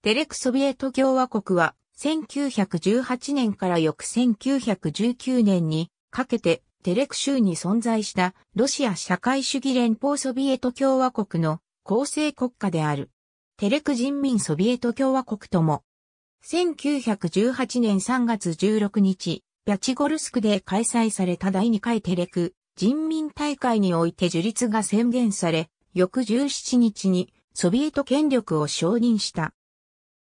テレクソビエト共和国は1918年から翌1919年にかけてテレク州に存在したロシア社会主義連邦ソビエト共和国の構成国家である。テレク人民ソビエト共和国とも。1918年3月16日、ピャチゴルスクで開催された第2回テレク人民大会において樹立が宣言され、翌17日にソビエト権力を承認した。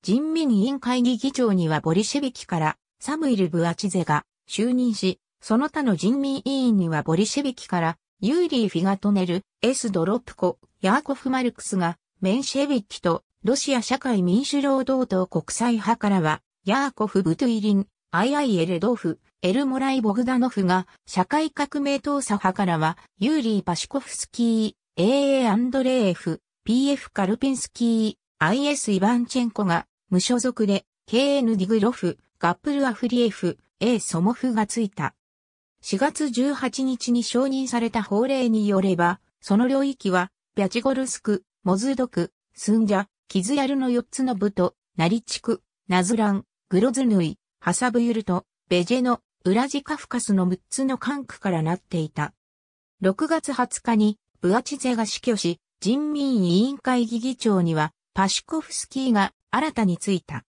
人民委員会議議長にはボリシェビキからサムイル・ブアチゼが就任し、その他の人民委員にはボリシェビキからユーリー・フィガトネル、エス・ドロップコ、ヤーコフ・マルクスがメンシェビキとロシア社会民主労働党国際派からはヤーコフ・ブトゥイリン、アイアイ・エレドフ、エルモライ・ボグダノフが社会革命党左派からはユーリー・パシコフスキー、AA アンドレー f フ、PF カルピンスキー、IS イバンチェンコが無所属で、KN ディグロフ、ガップルアフリエフ、A ソモフがついた。4月18日に承認された法令によれば、その領域は、ビャチゴルスク、モズドク、スンジャ、キズヤルの4つの部と、ナリチク、ナズラン、グロズヌイ、ハサブユルト、ベジェノ、ウラジカフカスの6つの管区からなっていた。6月20日に、ブアチゼが死去し、人民委員会議議長には、パシコフスキーが新たについた。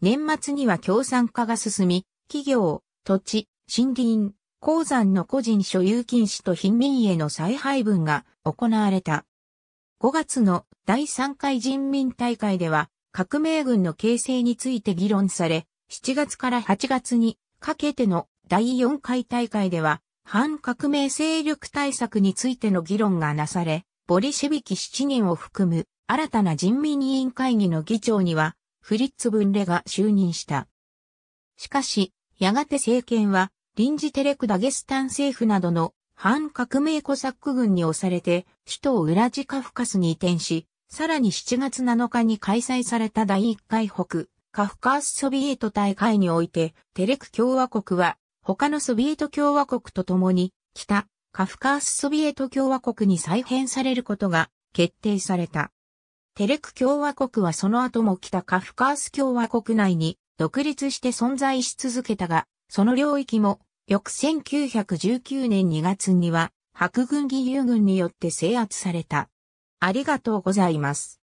年末には共産化が進み、企業、土地、森林、鉱山の個人所有禁止と貧民への再配分が行われた。5月の第3回人民大会では革命軍の形成について議論され、7月から8月にかけての第4回大会では反革命勢力対策についての議論がなされ、ボリシェビキ7人を含む新たな人民委員会議の議長には、フリッツ・ブンレが就任した。しかし、やがて政権は、臨時テレクダゲスタン政府などの反革命コサック軍に押されて、首都ウラジカフカスに移転し、さらに7月7日に開催された第1回北、カフカースソビエト大会において、テレク共和国は、他のソビエト共和国と共に、北、カフカースソビエト共和国に再編されることが決定された。テレク共和国はその後も北カフカース共和国内に独立して存在し続けたが、その領域も翌1919年2月には白軍義勇軍によって制圧された。ありがとうございます。